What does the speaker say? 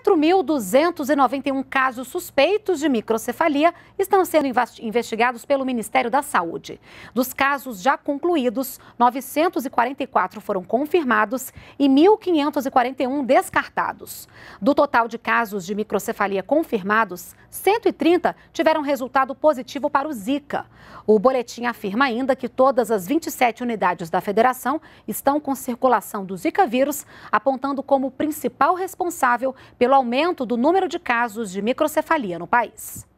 4.291 casos suspeitos de microcefalia estão sendo investigados pelo Ministério da Saúde. Dos casos já concluídos, 944 foram confirmados e 1.541 descartados. Do total de casos de microcefalia confirmados, 130 tiveram resultado positivo para o Zika. O boletim afirma ainda que todas as 27 unidades da federação estão com circulação do Zika vírus, apontando como principal responsável pelo aumento do número de casos de microcefalia no país.